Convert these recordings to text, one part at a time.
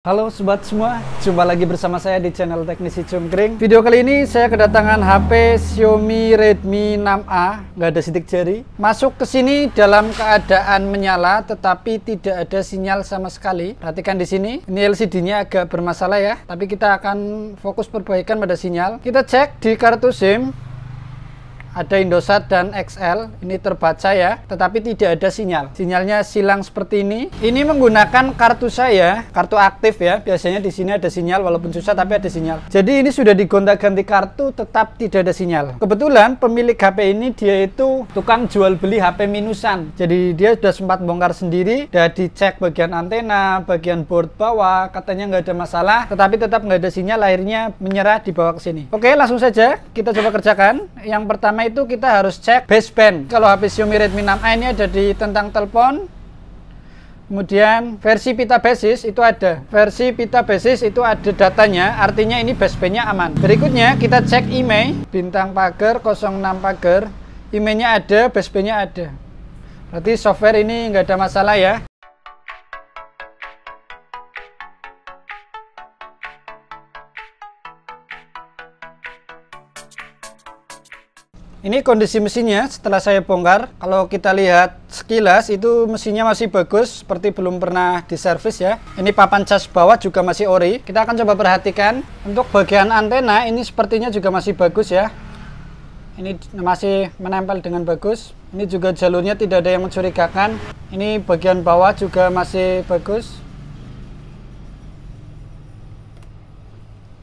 Halo sobat semua, jumpa lagi bersama saya di channel Teknisi Cungkring. Video kali ini saya kedatangan HP Xiaomi Redmi 6A, nggak ada sidik jari. Masuk ke sini dalam keadaan menyala tetapi tidak ada sinyal sama sekali. Perhatikan di sini, ini LCD-nya agak bermasalah ya, tapi kita akan fokus perbaikan pada sinyal. Kita cek di kartu SIM, ada Indosat dan XL ini terbaca ya tetapi tidak ada sinyal sinyalnya silang seperti ini ini menggunakan kartu saya kartu aktif ya biasanya di sini ada sinyal walaupun susah tapi ada sinyal jadi ini sudah digonta-ganti kartu tetap tidak ada sinyal kebetulan pemilik HP ini dia itu tukang jual beli HP minusan jadi dia sudah sempat bongkar sendiri sudah dicek bagian antena bagian board bawah katanya nggak ada masalah tetapi tetap nggak ada sinyal akhirnya menyerah dibawa ke sini oke langsung saja kita coba kerjakan yang pertama pertama itu kita harus cek baseband. Kalau HP Xiaomi Redmi 6A ini ada di tentang telepon. Kemudian versi pita basis itu ada. Versi pita basis itu ada datanya, artinya ini basebandnya aman. Berikutnya kita cek IMEI e bintang pagar 06 pagar. IMEI-nya ada, basebandnya ada. Berarti software ini nggak ada masalah ya. Ini kondisi mesinnya setelah saya bongkar. Kalau kita lihat sekilas itu mesinnya masih bagus seperti belum pernah diservis ya. Ini papan cas bawah juga masih ori. Kita akan coba perhatikan untuk bagian antena ini sepertinya juga masih bagus ya. Ini masih menempel dengan bagus. Ini juga jalurnya tidak ada yang mencurigakan. Ini bagian bawah juga masih bagus.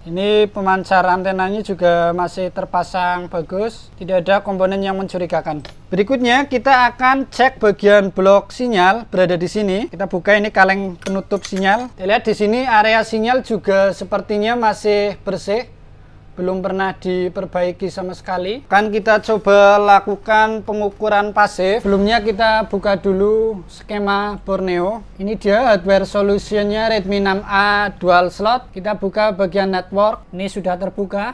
Ini pemancar antenanya juga masih terpasang bagus, tidak ada komponen yang mencurigakan. Berikutnya kita akan cek bagian blok sinyal berada di sini. Kita buka ini kaleng penutup sinyal. Kita lihat di sini area sinyal juga sepertinya masih bersih belum pernah diperbaiki sama sekali kan kita coba lakukan pengukuran pasif sebelumnya kita buka dulu skema Borneo ini dia hardware solutionnya Redmi 6A dual slot kita buka bagian network ini sudah terbuka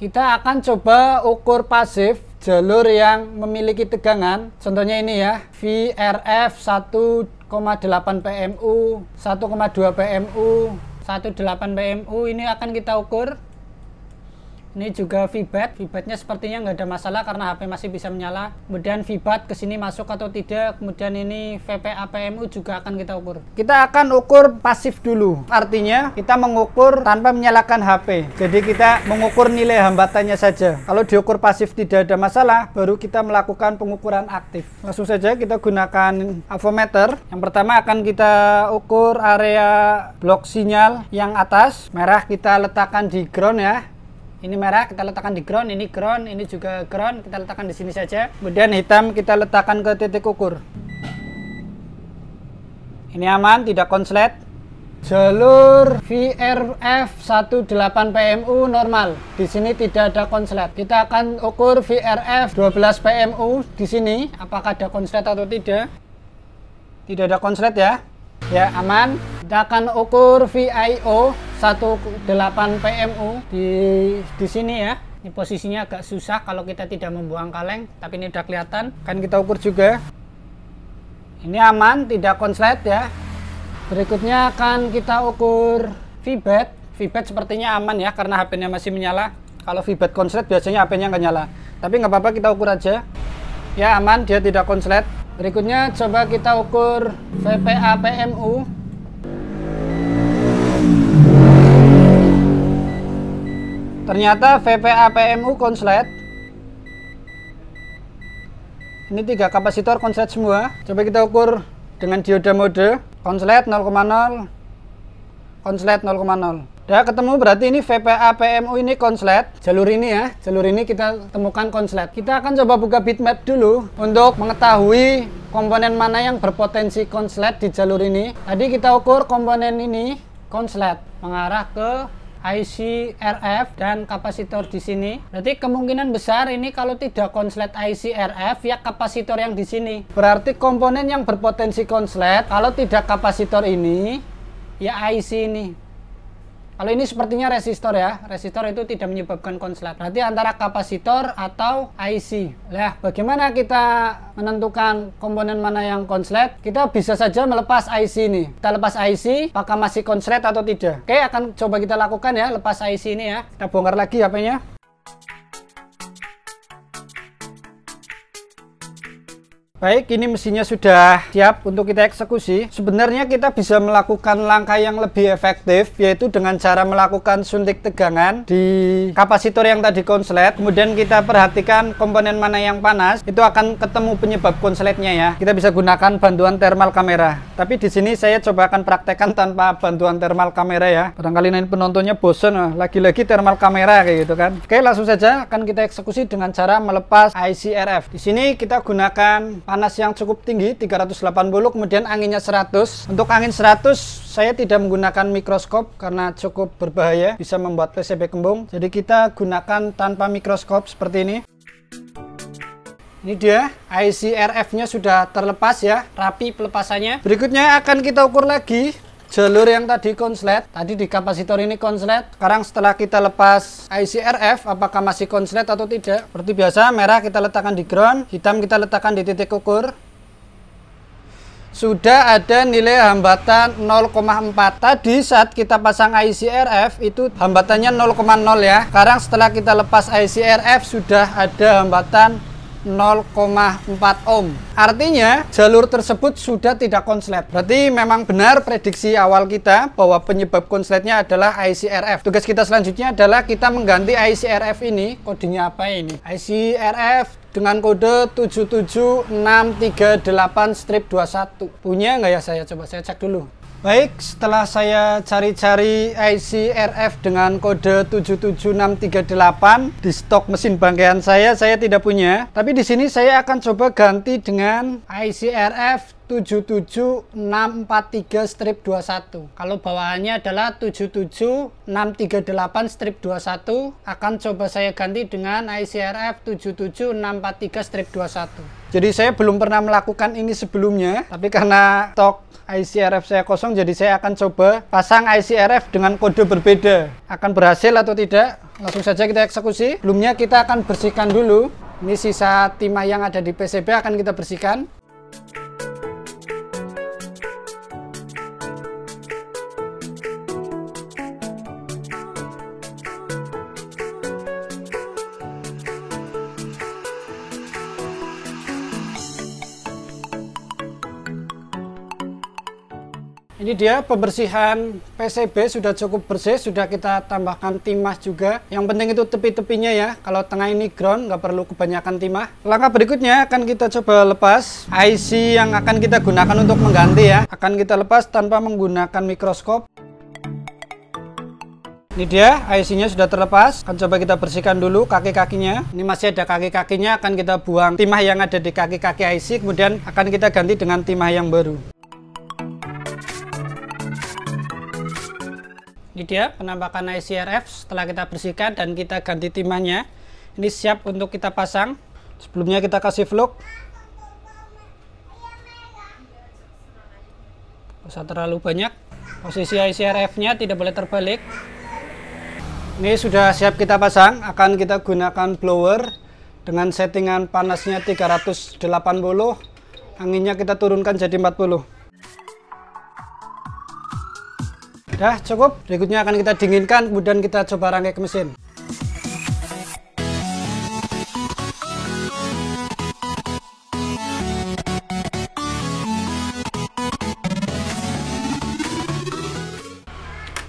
kita akan coba ukur pasif jalur yang memiliki tegangan contohnya ini ya VRF 1,8 PMU 1,2 PMU 18 PMU ini akan kita ukur ini juga VBAT, VBATnya sepertinya nggak ada masalah karena HP masih bisa menyala. Kemudian VBAT ke sini masuk atau tidak, kemudian ini VPA PMU juga akan kita ukur. Kita akan ukur pasif dulu, artinya kita mengukur tanpa menyalakan HP. Jadi kita mengukur nilai hambatannya saja. Kalau diukur pasif tidak ada masalah, baru kita melakukan pengukuran aktif. Langsung saja kita gunakan avometer. Yang pertama akan kita ukur area blok sinyal yang atas, merah kita letakkan di ground ya ini merah kita letakkan di ground, ini ground, ini juga ground, kita letakkan di sini saja. Kemudian hitam kita letakkan ke titik ukur. Ini aman, tidak konslet. Jalur VRF 18 PMU normal. Di sini tidak ada konslet. Kita akan ukur VRF 12 PMU di sini apakah ada konslet atau tidak. Tidak ada konslet ya. Ya, aman. Kita akan ukur VIO 18 PMU di di sini ya. Ini posisinya agak susah kalau kita tidak membuang kaleng, tapi ini udah kelihatan. Kan kita ukur juga. Ya. Ini aman, tidak konslet ya. Berikutnya akan kita ukur Vbat. Vbat sepertinya aman ya karena HP-nya masih menyala. Kalau Vbat konslet biasanya HP-nya nggak nyala. Tapi nggak apa-apa kita ukur aja. Ya aman, dia tidak konslet. Berikutnya coba kita ukur VPA PMU Ternyata VPA PMU konslet. Ini tiga kapasitor konslet semua. Coba kita ukur dengan dioda mode. Konslet 0,0. Konslet 0,0. Ya ketemu berarti ini VPA PMU ini konslet jalur ini ya jalur ini kita temukan konslet kita akan coba buka bitmap dulu untuk mengetahui komponen mana yang berpotensi konslet di jalur ini tadi kita ukur komponen ini konslet mengarah ke IC RF dan kapasitor di sini. Berarti kemungkinan besar ini kalau tidak konslet IC RF ya kapasitor yang di sini. Berarti komponen yang berpotensi konslet kalau tidak kapasitor ini ya IC ini. Kalau ini sepertinya resistor ya. Resistor itu tidak menyebabkan konslet. Berarti antara kapasitor atau IC. ya. bagaimana kita menentukan komponen mana yang konslet? Kita bisa saja melepas IC ini. Kita lepas IC, apakah masih konslet atau tidak. Oke, akan coba kita lakukan ya. Lepas IC ini ya. Kita bongkar lagi apanya. nya Baik, ini mesinnya sudah siap untuk kita eksekusi. Sebenarnya kita bisa melakukan langkah yang lebih efektif, yaitu dengan cara melakukan suntik tegangan di kapasitor yang tadi konslet. Kemudian kita perhatikan komponen mana yang panas, itu akan ketemu penyebab konsletnya ya. Kita bisa gunakan bantuan thermal kamera. Tapi di sini saya coba akan praktekkan tanpa bantuan thermal kamera ya. Barangkali nanti penontonnya bosen, lagi-lagi thermal kamera kayak gitu kan. Oke, langsung saja akan kita eksekusi dengan cara melepas ICRF. Di sini kita gunakan panas yang cukup tinggi 380 kemudian anginnya 100 untuk angin 100 saya tidak menggunakan mikroskop karena cukup berbahaya bisa membuat PCB kembung jadi kita gunakan tanpa mikroskop seperti ini ini dia IC RF nya sudah terlepas ya rapi pelepasannya berikutnya akan kita ukur lagi jalur yang tadi konslet, tadi di kapasitor ini konslet. Sekarang setelah kita lepas IC RF, apakah masih konslet atau tidak? Seperti biasa, merah kita letakkan di ground, hitam kita letakkan di titik ukur. Sudah ada nilai hambatan 0,4. Tadi saat kita pasang IC RF itu hambatannya 0,0 ya. Sekarang setelah kita lepas IC RF sudah ada hambatan 0,4 ohm. Artinya jalur tersebut sudah tidak konslet. Berarti memang benar prediksi awal kita bahwa penyebab konsletnya adalah ICRF. Tugas kita selanjutnya adalah kita mengganti ICRF ini. Kodenya apa ini? ICRF dengan kode 77638-21. Punya nggak ya saya? Coba saya cek dulu. Baik, setelah saya cari-cari IC RF dengan kode 77638 di stok mesin bangkaian saya, saya tidak punya. Tapi di sini saya akan coba ganti dengan IC RF 77643 strip 21 kalau bawahannya adalah 77638 strip 21 akan coba saya ganti dengan ICRF 77643 strip 21 jadi saya belum pernah melakukan ini sebelumnya tapi karena stok ICRF saya kosong jadi saya akan coba pasang ICRF dengan kode berbeda akan berhasil atau tidak langsung saja kita eksekusi sebelumnya kita akan bersihkan dulu ini sisa timah yang ada di PCB akan kita bersihkan Ini dia pembersihan PCB sudah cukup bersih, sudah kita tambahkan timah juga. Yang penting itu tepi-tepinya ya, kalau tengah ini ground nggak perlu kebanyakan timah. Langkah berikutnya akan kita coba lepas IC yang akan kita gunakan untuk mengganti ya. Akan kita lepas tanpa menggunakan mikroskop. Ini dia, IC-nya sudah terlepas. Akan coba kita bersihkan dulu kaki-kakinya. Ini masih ada kaki-kakinya, akan kita buang timah yang ada di kaki-kaki IC, kemudian akan kita ganti dengan timah yang baru. ini dia penampakan ICRF setelah kita bersihkan dan kita ganti timahnya ini siap untuk kita pasang sebelumnya kita kasih vlog usah terlalu banyak posisi ICRF nya tidak boleh terbalik ini sudah siap kita pasang akan kita gunakan blower dengan settingan panasnya 380 anginnya kita turunkan jadi 40 Ya cukup, berikutnya akan kita dinginkan kemudian kita coba rangkai ke mesin.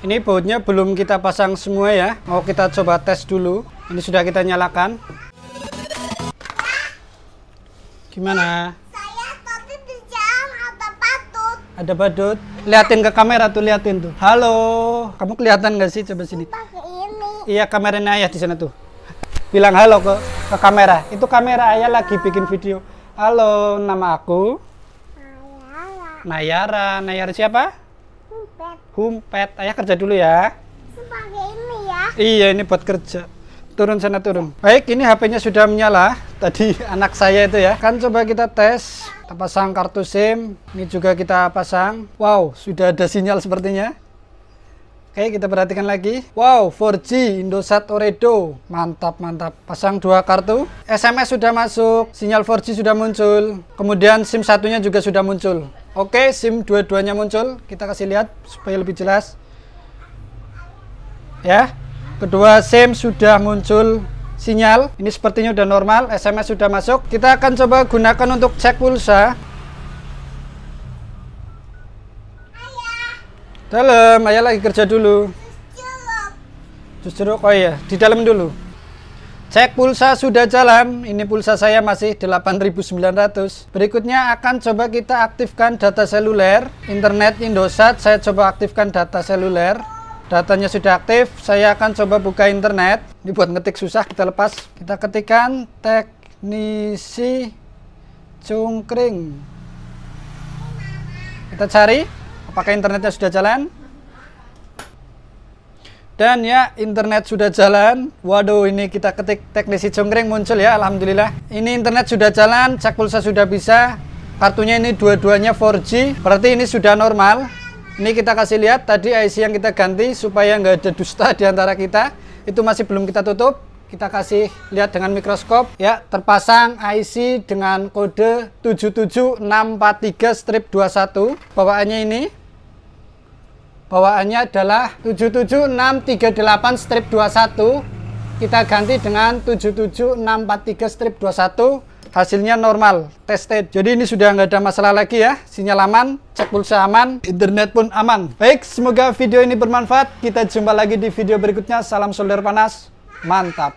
Ini bautnya belum kita pasang semua ya. Mau kita coba tes dulu. Ini sudah kita nyalakan. Gimana? Saya tadi di jalan ada badut. Ada badut? Liatin ke kamera tuh, liatin tuh. Halo. Kamu kelihatan gak sih? Coba sini. Iya, kameranya ayah di sana tuh. Bilang halo ke, ke kamera. Itu kamera ayah lagi bikin video. Halo, nama aku. Nayara. Nayara siapa? Humpet. Humpet. Ayah kerja dulu ya. ya. Iya, ini buat kerja turun sana turun baik ini HP-nya sudah menyala tadi anak saya itu ya kan coba kita tes kita pasang kartu SIM ini juga kita pasang wow sudah ada sinyal sepertinya Oke, kita perhatikan lagi. Wow, 4G Indosat Oredo. Mantap, mantap. Pasang dua kartu. SMS sudah masuk, sinyal 4G sudah muncul. Kemudian SIM satunya juga sudah muncul. Oke, SIM dua-duanya muncul. Kita kasih lihat supaya lebih jelas. Ya kedua SIM sudah muncul sinyal ini sepertinya sudah normal SMS sudah masuk kita akan coba gunakan untuk cek pulsa dalam ayah lagi kerja dulu justru oh ya di dalam dulu cek pulsa sudah jalan ini pulsa saya masih 8900 berikutnya akan coba kita aktifkan data seluler internet Indosat saya coba aktifkan data seluler datanya sudah aktif, saya akan coba buka internet. Ini buat ngetik susah, kita lepas. Kita ketikkan teknisi cungkring. Kita cari apakah internetnya sudah jalan. Dan ya, internet sudah jalan. Waduh, ini kita ketik teknisi cungkring muncul ya, alhamdulillah. Ini internet sudah jalan, cek pulsa sudah bisa. Kartunya ini dua-duanya 4G, berarti ini sudah normal. Ini kita kasih lihat tadi IC yang kita ganti supaya nggak ada dusta diantara kita. Itu masih belum kita tutup. Kita kasih lihat dengan mikroskop. Ya, terpasang IC dengan kode 77643-21. strip Bawaannya ini. Bawaannya adalah 77638-21. strip Kita ganti dengan 77643-21 strip hasilnya normal tested jadi ini sudah nggak ada masalah lagi ya sinyal aman cek pulsa aman internet pun aman baik semoga video ini bermanfaat kita jumpa lagi di video berikutnya salam solder panas mantap